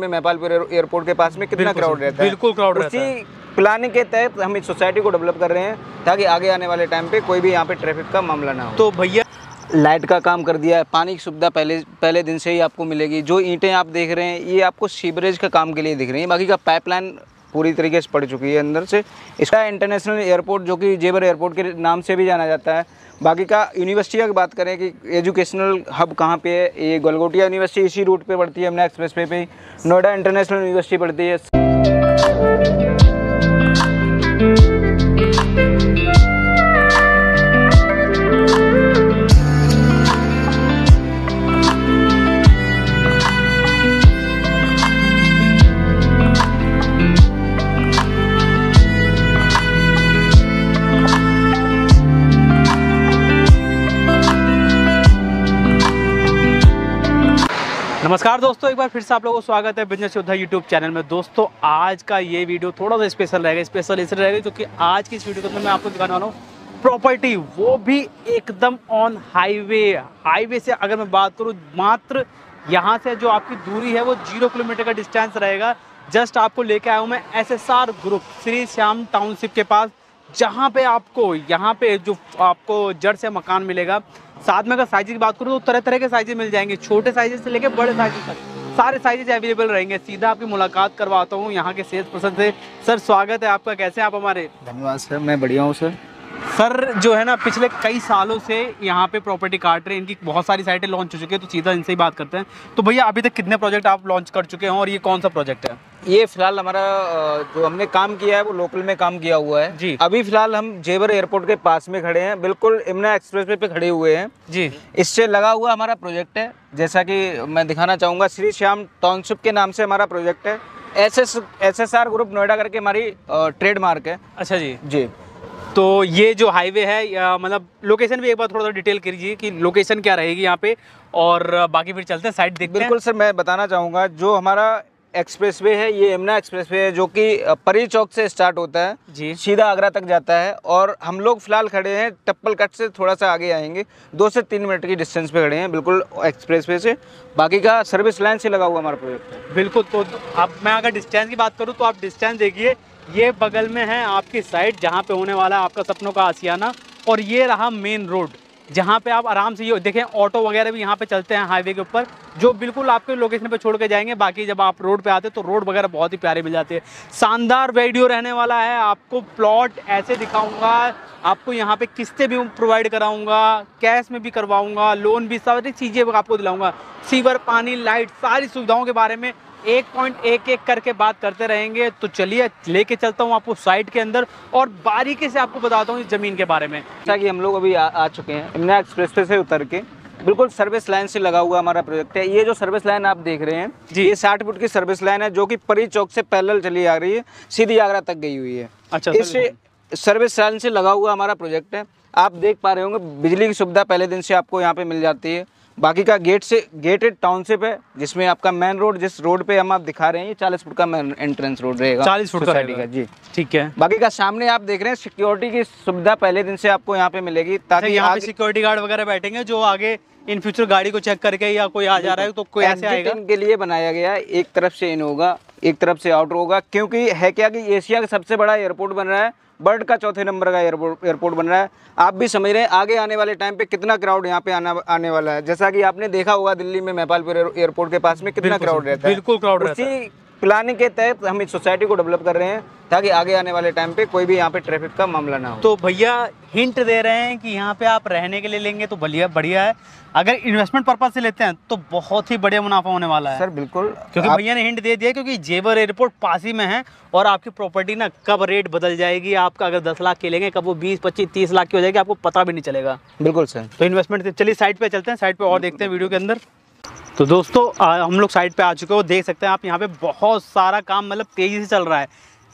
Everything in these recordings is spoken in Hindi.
में मेपालपुर एयरपोर्ट के पास में कितना क्राउड रहता है बिल्कुल क्राउड रहता है प्लानिंग के तहत हम इस सोसाइटी को डेवलप कर रहे हैं ताकि आगे आने वाले टाइम पे कोई भी यहाँ पे ट्रैफिक का मामला ना हो तो भैया लाइट का काम कर दिया है पानी की सुविधा पहले पहले दिन से ही आपको मिलेगी जो ईंटें आप देख रहे हैं ये आपको सीवरेज का काम के लिए दिख रही हैं बाकी का पाइपलाइन पूरी तरीके से पड़ चुकी है अंदर से इसका इंटरनेशनल एयरपोर्ट जो कि जेबर एयरपोर्ट के नाम से भी जाना जाता है बाकी का यूनिवर्सिटी की बात करें कि एजुकेशनल हब कहाँ पे है ये गलगोटिया यूनिवर्सिटी इसी रूट पे पड़ती है हमने एक्सप्रेस वे पर नोएडा इंटरनेशनल यूनिवर्सिटी पड़ती है नमस्कार दोस्तों एक बार फिर से आप लोगों को स्वागत है बिजनेस योद्धा यूट्यूब चैनल में दोस्तों आज का ये वीडियो थोड़ा सा स्पेशल रहेगा स्पेशल इसलिए रहेगा क्योंकि आज की इस वीडियो के अंदर मैं आपको दिखाने वाला हूँ प्रॉपर्टी वो भी एकदम ऑन हाईवे हाईवे से अगर मैं बात करूँ मात्र यहाँ से जो आपकी दूरी है वो जीरो किलोमीटर का डिस्टेंस रहेगा जस्ट आपको लेके आया हूँ मैं S group Shri Shyam township के पास जहाँ पे आपको यहाँ पे जो आपको जड़ से मकान मिलेगा साथ में अगर साइज की बात करूँ तो तरह तरह के साइजेज मिल जाएंगे छोटे साइज से लेकर बड़े साइजेज तक सारे साइजेज अवेलेबल रहेंगे सीधा आपकी मुलाकात करवाता हूँ यहाँ के सेल्स पर्सन से सर स्वागत है आपका कैसे आप हमारे धन्यवाद सर मैं बढ़िया हूँ सर सर जो है ना पिछले कई सालों से यहाँ पे प्रॉपर्टी काट रहे हैं इनकी बहुत सारी साइटें लॉन्च हो चुकी है तो सीधा इनसे ही बात करते हैं तो भैया अभी तक कितने प्रोजेक्ट आप लॉन्च कर चुके हैं और ये कौन सा प्रोजेक्ट है ये फिलहाल हमारा जो हमने काम किया है वो लोकल में काम किया हुआ है जी अभी फिलहाल हम जेवर एयरपोर्ट के पास में खड़े हैं बिल्कुल इमना एक्सप्रेस पे खड़े हुए हैं जी इससे लगा हुआ हमारा प्रोजेक्ट है जैसा कि मैं दिखाना चाहूँगा श्री श्याम टाउनशिप के नाम से हमारा प्रोजेक्ट है S S S S R group Noida करके हमारी ट्रेडमार्क है अच्छा जी जी तो ये जो हाईवे है मतलब लोकेशन भी एक बार थोड़ा सा डिटेल करिए कि लोकेशन क्या रहेगी यहाँ पे और बाकी फिर चलते हैं साइड देखते बिल्कुल सर मैं बताना चाहूँगा जो हमारा एक्सप्रेसवे है ये यमुना एक्सप्रेसवे है जो कि परी चौक से स्टार्ट होता है जी सीधा आगरा तक जाता है और हम लोग फिलहाल खड़े हैं टप्पल कट से थोड़ा सा आगे आएंगे दो से तीन मिनट की डिस्टेंस पे खड़े हैं बिल्कुल एक्सप्रेसवे से बाकी का सर्विस लाइन से लगा हुआ हमारा प्रोजेक्ट बिल्कुल तो आप मैं अगर डिस्टेंस की बात करूँ तो आप डिस्टेंस देखिए ये बगल में है आपकी साइड जहाँ पे होने वाला है आपका सपनों का आसियाना और ये रहा मेन रोड जहाँ पे आप आराम से ये देखें ऑटो वगैरह भी यहाँ पे चलते हैं हाईवे के ऊपर जो बिल्कुल आपके लोकेशन पे छोड़ के जाएंगे बाकी जब आप रोड पे आते हैं तो रोड वगैरह बहुत ही प्यारे मिल जाते हैं शानदार वीडियो रहने वाला है आपको प्लॉट ऐसे दिखाऊंगा आपको यहाँ पे किस्तें भी प्रोवाइड कराऊंगा कैश में भी करवाऊंगा लोन भी सारी चीज़ें आपको दिलाऊंगा सीवर पानी लाइट सारी सुविधाओं के बारे में एक पॉइंट एक एक करके बात करते रहेंगे तो चलिए लेके चलता हूँ आपको साइड के अंदर और बारीकी से आपको बताता हूँ इस ज़मीन के बारे में जैसा कि हम लोग अभी आ, आ चुके हैं इमना एक्सप्रेस वे से उतर के बिल्कुल सर्विस लाइन से लगा हुआ हमारा प्रोजेक्ट है ये जो सर्विस लाइन आप देख रहे हैं जी ये साठ फुट की सर्विस लाइन है जो कि परी चौक से पैदल चली आ रही है सीधी आगरा तक गई हुई है अच्छा इस सर्विस लाइन से लगा हुआ हमारा प्रोजेक्ट है आप देख पा रहे होंगे बिजली की सुविधा पहले दिन से आपको यहाँ पे मिल जाती है बाकी का गेट से गेटेड टाउनशिप है जिसमें आपका मेन रोड जिस रोड पे हम आप दिखा रहे हैं ये चालीस फुट का मेन एंट्रेंस रोड रहेगा चालीस फुट का जी ठीक है बाकी का सामने आप देख रहे हैं सिक्योरिटी की सुविधा पहले दिन से आपको यहाँ पे मिलेगी अच्छा, ताकि यहाँ पे सिक्योरिटी गार्ड वगैरह बैठेंगे जो आगे इन फ्यूचर गाड़ी को चेक करके या कोई आ जा रहा है तो कोई ऐसे आएगा के लिए बनाया गया है एक तरफ से इन होगा एक तरफ से आउट होगा क्योंकि है क्या कि एशिया का सबसे बड़ा एयरपोर्ट बन रहा है बर्ड का चौथे नंबर का एयरपोर्ट एयरपोर्ट बन रहा है आप भी समझ रहे हैं आगे आने वाले टाइम पे कितना क्राउड यहाँ पे आना आने वाला है जैसा कि आपने देखा होगा दिल्ली में महपालपुर एयरपोर्ट के पास में कितना क्राउड रहता है बिल्कुल क्राउड उसी प्लानिंग के तहत हम इस सोसाइटी को डेवलप कर रहे हैं ताकि आगे आने वाले टाइम पे कोई भी यहाँ पे ट्रैफिक का मामला ना हो तो भैया हिंट दे रहे हैं कि यहाँ पे आप रहने के लिए लेंगे तो बढ़िया बढ़िया है अगर इन्वेस्टमेंट पर्पज से लेते हैं तो बहुत ही बढ़िया मुनाफा होने वाला है सर बिल्कुल क्योंकि आप... भैया ने हिंट दे दिया क्योंकि जेवर एयरपोर्ट पास ही में है और आपकी प्रॉपर्टी ना कब रेट बदल जाएगी आपका अगर दस लाख के लेंगे कब वो बीस पच्चीस तीस लाख की हो जाएगी आपको पता भी नहीं चलेगा बिल्कुल सर तो इन्वेस्टमेंट चलिए साइड पे चलते हैं साइड पे और देखते हैं वीडियो के अंदर तो दोस्तों आ, हम लोग साइड पे आ चुके हो देख सकते हैं आप यहाँ पे बहुत सारा काम मतलब तेज़ी से चल रहा है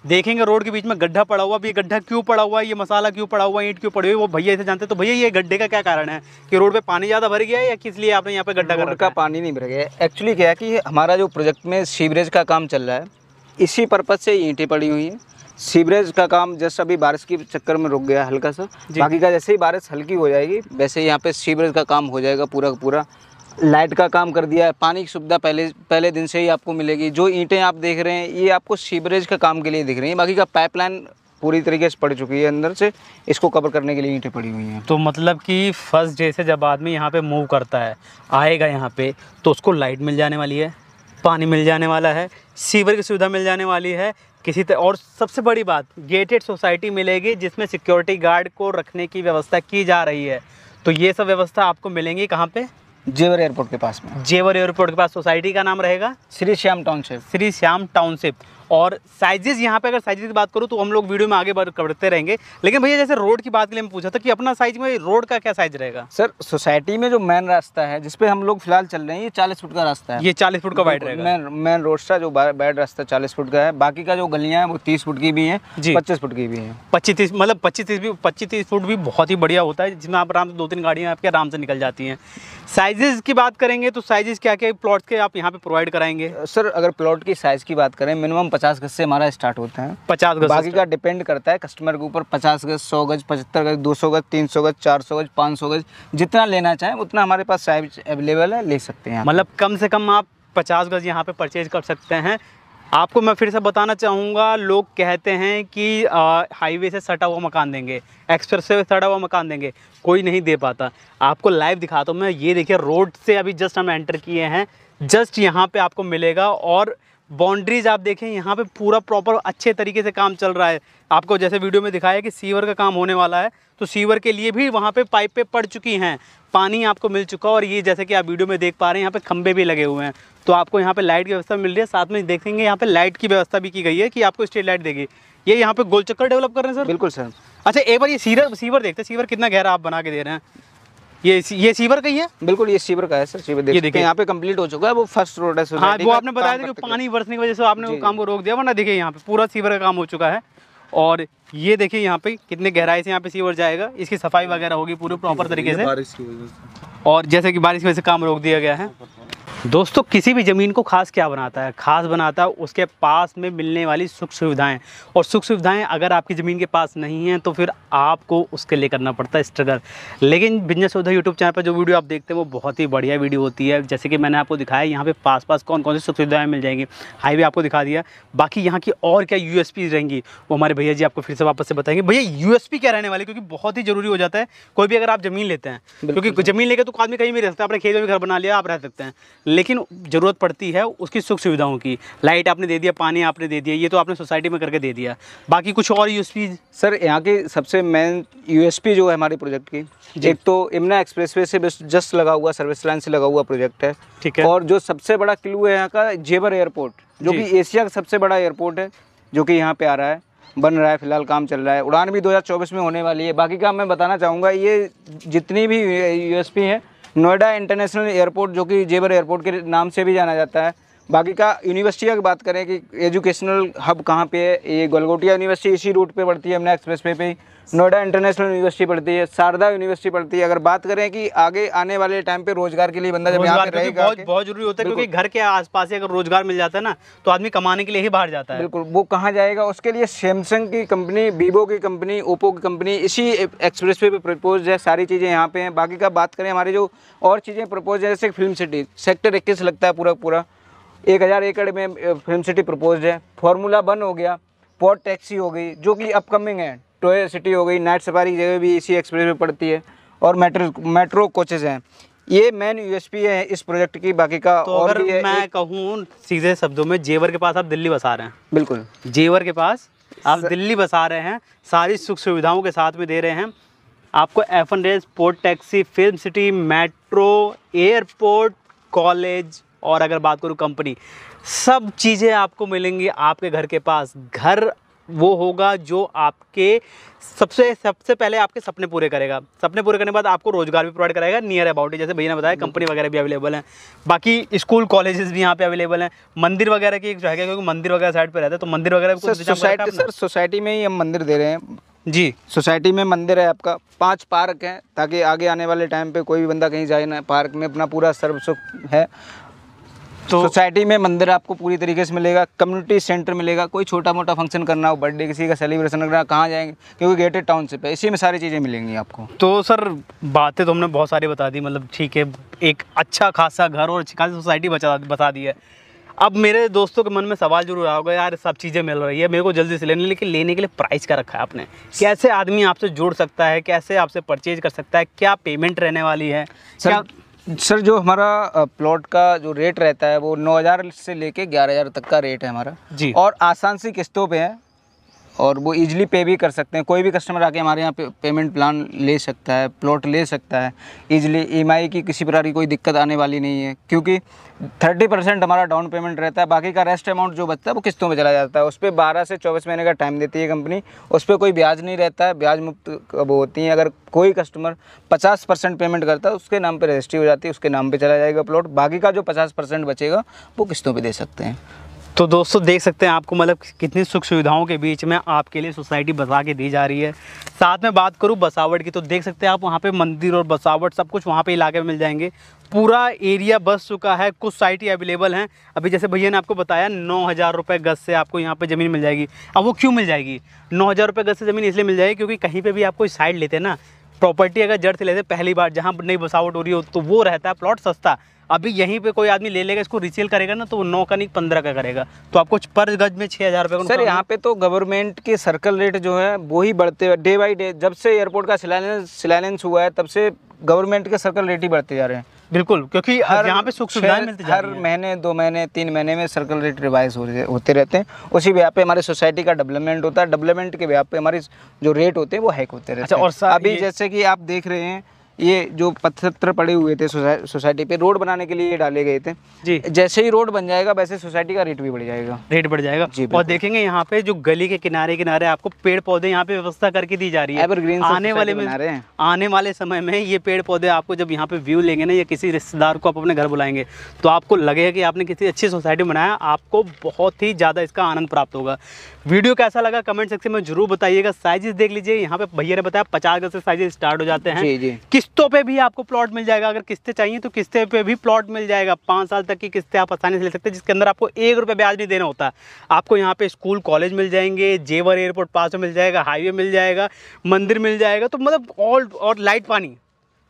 देखेंगे रोड के बीच में गड्ढा पड़ा हुआ अभी ये गड्ढा क्यों पड़ा हुआ है ये मसाला क्यों पड़ा हुआ है ईंट क्यों पड़ी हुई वो भैया इसे जानते तो भैया ये गड्ढे का क्या कारण है कि रोड पे पानी ज़्यादा भर गया है या किस लिए आपने यहाँ पे गड्ढा रोड का पानी नहीं भर गया एक्चुअली क्या है कि हमारा जो प्रोजेक्ट में सीवरेज का काम चल रहा है इसी पर्पज़ से ईंटें पड़ी हुई हैं सीवरेज का काम जैसे अभी बारिश के चक्कर में रुक गया हल्का सा बाकी का जैसे ही बारिश हल्की हो जाएगी वैसे यहाँ पे सीवरेज का काम हो जाएगा पूरा का पूरा लाइट का काम कर दिया है पानी की सुविधा पहले पहले दिन से ही आपको मिलेगी जो ईंटें आप देख रहे हैं ये आपको सीवरेज का काम के लिए दिख रही हैं बाकी का पाइपलाइन पूरी तरीके से पड़ चुकी है अंदर से इसको कवर करने के लिए ईंटें पड़ी हुई हैं तो मतलब कि फर्स्ट डे से जब आदमी यहाँ पे मूव करता है आएगा यहाँ पे तो उसको लाइट मिल जाने वाली है पानी मिल जाने वाला है सीवर की सुविधा मिल जाने वाली है किसी तरह और सबसे बड़ी बात गेटेड सोसाइटी मिलेगी जिसमें सिक्योरिटी गार्ड को रखने की व्यवस्था की जा रही है तो ये सब व्यवस्था आपको मिलेंगी कहाँ पर जेवर एयरपोर्ट के पास में जेवर एयरपोर्ट के पास सोसाइटी का नाम रहेगा श्री श्याम टाउनशिप श्री श्याम टाउनशिप और साइजेस यहाँ पे अगर साइजेस की बात करूँ तो हम लोग वीडियो में आगे बढ़ते रहेंगे लेकिन भैया जैसे रोड की बात के लिए मैं पूछा था कि अपना साइज में रोड का क्या साइज रहेगा सर सोसाइटी में जो मेन रास्ता है जिसपे हम लोग फिलहाल चल रहे हैं ये चालीस फुट का रास्ता है ये चालीस फुट का वाइड मेन रोड का जो बैड रास्ता चालीस फुट का है बाकी का जो गलियाँ हैं वो तीस फुट की भी है जी पच्चीस फुट की भी है पच्चीस तीस मतलब पच्चीस तीस भी पच्चीस तीस फुट भी बहुत ही बढ़िया होता है जिसमें आप आराम से दो तीन गाड़ियाँ आपके आराम से निकल जाती हैं साइजेस की बात करेंगे तो साइजेस क्या क्या प्लॉट के आप यहाँ पे प्रोवाइड कराएंगे सर अगर प्लॉट की साइज़ की बात करें मिनिमम पचास गज से हमारा स्टार्ट होता है पचास गज बाकी का डिपेंड करता है कस्टमर के ऊपर पचास गज सौ गज पचहत्तर गज दो सौ गज तीन सौ गज चार सौ गज पाँच सौ गज जितना लेना चाहें उतना हमारे पास साइज अवेलेबल है ले सकते हैं मतलब कम से कम आप पचास गज यहाँ पर परचेज कर सकते हैं आपको मैं फिर से बताना चाहूँगा लोग कहते हैं कि हाईवे से सटा हुआ मकान देंगे एक्सप्रेस से सटा हुआ मकान देंगे कोई नहीं दे पाता आपको लाइव दिखाता तो हूँ मैं ये देखिए रोड से अभी जस्ट हम एंटर किए हैं जस्ट यहाँ पे आपको मिलेगा और बाउंड्रीज आप देखें यहाँ पे पूरा प्रॉपर अच्छे तरीके से काम चल रहा है आपको जैसे वीडियो में दिखाया कि सीवर का काम होने वाला है तो सीवर के लिए भी वहाँ पे पाइप पे पड़ चुकी हैं पानी आपको मिल चुका और ये जैसे कि आप वीडियो में देख पा रहे हैं यहाँ पे खंबे भी लगे हुए हैं तो आपको यहाँ पे लाइट की व्यवस्था मिल रही है साथ में देखेंगे यहाँ पे लाइट की व्यवस्था भी की गई है कि आपको स्ट्रीट लाइट देगी ये यहाँ पे गोल चक्कर डेवलप कर रहे हैं सर बिल्कुल सर अच्छा एक बार ये सीवर सीवर देखते हैं सीवर कितना गहरा आप बना के दे रहे हैं ये ये सीवर का ही है बिल्कुल ये सीवर का है सर सीवर देख देखिए यहाँ पे कंप्लीट हो चुका है वो फर्स्ट रोड है हाँ वो आपने बताया था कि पानी बरसने की वजह से आपने वो काम को रोक दिया वरना देखिए यहाँ पे पूरा सीवर का काम हो चुका है और ये देखिए यहाँ पे कितने गहराई से यहाँ पे सीवर जाएगा इसकी सफाई वगैरह होगी पूरे प्रॉपर तरीके से और जैसे कि बारिश की वजह से काम रोक दिया गया है दोस्तों किसी भी ज़मीन को खास क्या बनाता है खास बनाता है उसके पास में मिलने वाली सुख सुविधाएं और सुख सुविधाएं अगर आपकी ज़मीन के पास नहीं हैं तो फिर आपको उसके लिए करना पड़ता है स्ट्रगल लेकिन बिजनेस उधर यूट्यूब चैनल पर जो वीडियो आप देखते हैं वो बहुत ही बढ़िया वीडियो होती है जैसे कि मैंने आपको दिखाया यहाँ पर पास पास कौन कौन सी सुख सुविधाएँ मिल जाएंगी हाईवे आपको दिखा दिया बाकी यहाँ की और क्या यू रहेंगी वो हमारे भैया जी आपको फिर से वापस से बताएंगे भैया यू क्या रहने वाली क्योंकि बहुत ही ज़रूरी हो जाता है कोई भी अगर आप ज़मीन लेते हैं क्योंकि ज़मीन लेकर तो आदमी कहीं भी रह सकता है अपने खेत में घर बना लिया आप रह सकते हैं लेकिन ज़रूरत पड़ती है उसकी सुख सुविधाओं की लाइट आपने दे दिया पानी आपने दे दिया ये तो आपने सोसाइटी में करके दे दिया बाकी कुछ और यू सर यहाँ की सबसे मेन यू जो है हमारे प्रोजेक्ट की एक तो इमना एक्सप्रेस से जस्ट लगा हुआ सर्विस लाइन से लगा हुआ प्रोजेक्ट है ठीक है और जो सबसे बड़ा क्लू है यहाँ का जेबर एयरपोर्ट जो कि एशिया का सबसे बड़ा एयरपोर्ट है जो कि यहाँ पे आ रहा है बन रहा है फिलहाल काम चल रहा है उड़ान भी 2024 में होने वाली है बाकी काम मैं बताना चाहूँगा ये जितनी भी यूएसपी हैं नोएडा इंटरनेशनल एयरपोर्ट जो कि जेबर एयरपोर्ट के नाम से भी जाना जाता है बाकी का यूनिवर्सिटी की बात करें कि एजुकेशनल हब कहाँ पे है ये गलगोटिया यूनिवर्सिटी इसी रूट पे पड़ती है हमने एक्सप्रेस वे पे नोएडा इंटरनेशनल यूनिवर्सिटी पड़ती है शारदा यूनिवर्सिटी पड़ती है अगर बात करें कि आगे आने वाले टाइम पे रोजगार के लिए बंदा जब यहाँ पे रहेगा बहुत, बहुत जरूरी होता है क्योंकि घर के आसपास ही अगर रोजगार मिल जाता है ना तो आदमी कमाने के लिए ही बाहर जाता है बिल्कुल वो कहाँ जाएगा उसके लिए सैमसंग की कंपनी वीवो की कंपनी ओप्पो की कंपनी इसी एक्सप्रेस वे पर प्रपोज है सारी चीज़ें यहाँ पे हैं बाकी का बात करें हमारे जो और चीज़ें प्रपोज है जैसे फिल्म सिटी सेक्टर इक्कीस लगता है पूरा पूरा एक हज़ार एकड़ में फिल्म सिटी प्रपोज है फार्मूला वन हो गया पोर्ट टैक्सी हो गई जो कि अपकमिंग है टोय सिटी हो गई नाइट सफारी जगह भी इसी एक्सप्रेस में पड़ती है और मेट्रो मेट्रो कोचेज़ हैं ये मेन यूएसपी है इस प्रोजेक्ट की बाकी का तो और अगर भी मैं कहूँ सीधे शब्दों में जेवर के पास आप दिल्ली बसा रहे हैं बिल्कुल जेवर के पास आप दिल्ली बसा रहे हैं सारी सुख सुविधाओं के साथ में दे रहे हैं आपको F N race port taxi film city metro airport college और अगर बात करूँ कंपनी सब चीज़ें आपको मिलेंगी आपके घर के पास घर वो होगा जो आपके सबसे सबसे पहले आपके सपने पूरे करेगा सपने पूरे करने के बाद आपको रोज़गार भी प्रोवाइड कराएगा नियर अबाउट जैसे भैया ने बताया कंपनी वगैरह भी अवेलेबल हैं बाकी स्कूल कॉलेजेस भी यहाँ पे अवेलेबल हैं मंदिर वगैरह की है क्योंकि मंदिर वगैरह साइड पे रहता है तो मंदिर वगैरह सोसाइटी सर सोसाइटी में ही हम मंदिर दे रहे हैं जी सोसाइटी में मंदिर है आपका पाँच पार्क हैं ताकि आगे आने वाले टाइम पर कोई भी बंदा कहीं जाए ना पार्क में अपना पूरा सर्व सुख है तो सोसाइटी में मंदिर आपको पूरी तरीके से मिलेगा कम्युनिटी सेंटर मिलेगा कोई छोटा मोटा फंक्शन करना हो बर्थडे किसी का सेलिब्रेशन करना कहाँ जाएंगे क्योंकि गेटेड टाउनशिप है इसी में सारी चीज़ें मिलेंगी आपको तो सर बातें तो हमने बहुत सारी बता दी मतलब ठीक है एक अच्छा खासा घर और अच्छी खासी सोसाइटी बचा बता दी है अब मेरे दोस्तों के मन में सवाल जरूर आ होगा यार सब चीज़ें मिल रही है मेरे को जल्दी से लेने लेकिन लेने के लिए प्राइस क्या रखा है आपने कैसे आदमी आपसे जुड़ सकता है कैसे आपसे परचेज कर सकता है क्या पेमेंट रहने वाली है सर क्या सर जो हमारा प्लॉट का जो रेट रहता है वो 9000 से लेके 11000 तक का रेट है हमारा जी और आसान सी किस्तों पे है और वो इजीली पे भी कर सकते हैं कोई भी कस्टमर आके हमारे यहाँ पे पेमेंट प्लान ले सकता है प्लॉट ले सकता है इजीली ई e की किसी प्रकार की कोई दिक्कत आने वाली नहीं है क्योंकि थर्टी परसेंट हमारा डाउन पेमेंट रहता है बाकी का रेस्ट अमाउंट जो बचता है वो किस्तों में चला जाता है उस पर बारह से चौबीस महीने का टाइम देती है कंपनी उस पर कोई ब्याज नहीं रहता है ब्याज मुक्त वो होती हैं अगर कोई कस्टमर पचास परसेंट पेमेंट करता है उसके नाम पर रजिस्ट्री हो जाती है उसके नाम पर चला जाएगा प्लॉट बाकी का जो पचास परसेंट बचेगा वो किस्तों पर दे सकते हैं तो दोस्तों देख सकते हैं आपको मतलब कितनी सुख सुविधाओं के बीच में आपके लिए सोसाइटी बसा के दी जा रही है साथ में बात करूँ बसावट की तो देख सकते हैं आप वहाँ पे मंदिर और बसावट सब कुछ वहाँ पे इलाके में मिल जाएंगे पूरा एरिया बस चुका है कुछ साइट ही अवेलेबल हैं अभी जैसे भैया ने आपको बताया नौ हज़ार रुपये गज से आपको यहाँ पे ज़मीन मिल जाएगी अब वो क्यों मिल जाएगी नौ हज़ार रुपये गज से ज़मीन इसलिए मिल जाएगी क्योंकि कहीं पर भी आप कोई साइड लेते हैं ना प्रॉपर्टी अगर जड़ से लेते पहली बार जहाँ नई बसावट हो रही हो तो वो रहता है प्लॉट सस्ता अभी यहीं पे कोई आदमी ले लेगा इसको रिसेल करेगा ना तो वो नौ का नहीं पंद्रह का करेगा तो आपको पर गज में छः हज़ार रुपये सर यहाँ पे तो गवर्नमेंट के सर्कल रेट जो है वो ही बढ़ते डे बाई डे जब से एयरपोर्ट का शिलान्यास हुआ है तब से गवर्नमेंट के सर्कल रेट ही बढ़ते जा रहे हैं बिल्कुल क्योंकि हर यहाँ पे सुख सुविधाएं मिलती हर महीने दो महीने तीन महीने में सर्कल रेट रिवाइज हो, रहे होते रहते हैं उसी व्याप पे हमारी सोसाइटी का डेवलपमेंट होता है डेवलपमेंट के व्याप पे हमारी जो रेट होते हैं वो हैक होते रहते अच्छा, हैं अच्छा, और अभी जैसे कि आप देख रहे हैं ये जो पत्थर पड़े हुए थे सोसाइटी पे रोड बनाने के लिए डाले गए थे जी जैसे ही रोड बन जाएगा वैसे सोसाइटी का रेट भी बढ़ जाएगा रेट बढ़ जाएगा जी और देखेंगे यहाँ पे जो गली के किनारे किनारे आपको पेड़ पौधे यहाँ पे व्यवस्था करके दी जा रही है एवरग्रीन आने वाले में आने वाले समय में ये पेड़ पौधे आपको जब यहाँ पे व्यू लेंगे ना या किसी रिश्तेदार को आप अपने घर बुलाएंगे तो आपको लगेगा कि आपने किसी अच्छी सोसाइटी बनाया आपको बहुत ही ज़्यादा इसका आनंद प्राप्त होगा वीडियो कैसा लगा कमेंट सेक्शन में जरूर बताइएगा साइजेस देख लीजिए यहाँ पे भैया ने बताया पचास गज से साइजेस स्टार्ट हो जाते हैं किस किस्तों पे भी आपको प्लॉट मिल जाएगा अगर किस्तें चाहिए तो किस्तें पे भी प्लॉट मिल जाएगा पाँच साल तक की किस्तें आप आसानी से ले सकते हैं जिसके अंदर आपको एक रुपये ब्याज नहीं देना होता आपको यहाँ पे स्कूल कॉलेज मिल जाएंगे जेवर एयरपोर्ट पास में मिल जाएगा हाईवे मिल जाएगा मंदिर मिल जाएगा तो मतलब ऑल और लाइट पानी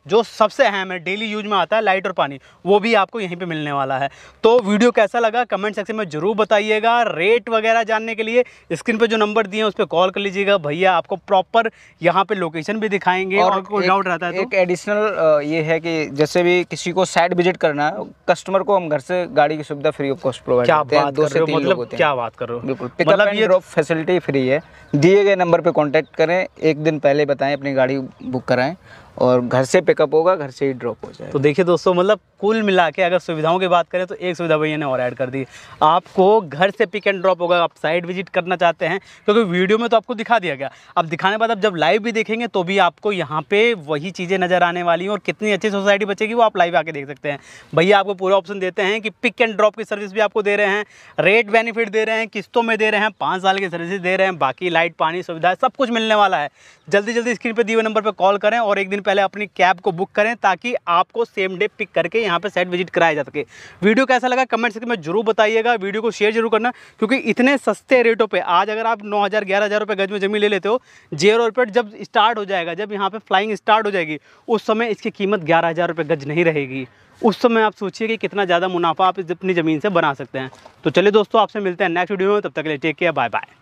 जो सबसे अहम है डेली यूज में आता है लाइट और पानी वो भी आपको यहीं पे मिलने वाला है तो वीडियो कैसा लगा कमेंट सेक्शन में ज़रूर बताइएगा रेट वगैरह जानने के लिए स्क्रीन पे जो नंबर दिए हैं उस पर कॉल कर लीजिएगा भैया आपको प्रॉपर यहाँ पे लोकेशन भी दिखाएंगे और, कोई डाउट रहता है तो? एक एडिशनल ये है कि जैसे भी किसी को साइड विजिट करना है कस्टमर को हम घर से गाड़ी की सुविधा फ्री ऑफ कॉस्ट प्रोवाइड करते हैं दो से तीन मतलब क्या बात कर रहे हो बिल्कुल मतलब ये फैसिलिटी फ्री है दिए गए नंबर पर कॉन्टेक्ट करें एक दिन पहले बताएं अपनी गाड़ी बुक कराएं और घर से पिकअप होगा घर से ही ड्रॉप हो जाएगा तो देखिए दोस्तों मतलब कुल मिला के अगर सुविधाओं की बात करें तो एक सुविधा भैया ने और ऐड कर दी आपको घर से पिक एंड ड्रॉप होगा आप साइट विजिट करना चाहते हैं क्योंकि वीडियो में तो आपको दिखा दिया गया अब दिखाने बाद अब जब लाइव भी देखेंगे तो भी आपको यहाँ पे वही चीज़ें नज़र आने वाली हैं और कितनी अच्छी सोसाइटी बचेगी वो आप लाइव आके देख सकते हैं भैया आपको पूरा ऑप्शन देते हैं कि पिक एंड ड्रॉप की सर्विस भी आपको दे रहे हैं रेट बेनिफिट दे रहे हैं किस्तों में दे रहे हैं पाँच साल की सर्विस दे रहे हैं बाकी लाइट पानी सुविधा सब कुछ मिलने वाला है जल्दी जल्दी स्क्रीन पर दिए नंबर पर कॉल करें और एक दिन पहले अपनी कैब को बुक करें ताकि आपको सेम डे पिक करके यहाँ पर साइट विजिट कराया जा सके वीडियो कैसा लगा कमेंट सेक्शन में जरूर बताइएगा वीडियो को शेयर जरूर करना क्योंकि इतने सस्ते रेटों पर आज अगर आप नौ हज़ार ग्यारह हज़ार रुपये गज में ज़मीन ले लेते हो जेरो रिपेट जब स्टार्ट हो जाएगा जब यहाँ पर फ्लाइंग स्टार्ट हो जाएगी उस समय इसकी कीमत ग्यारह हज़ार रुपये गज नहीं रहेगी उस समय आप सोचिए कि कितना ज़्यादा मुनाफा आप अपनी ज़मीन से बना सकते हैं तो चलिए दोस्तों आपसे मिलते हैं नेक्स्ट वीडियो में तब तक के लिए टेक केयर बाय बाय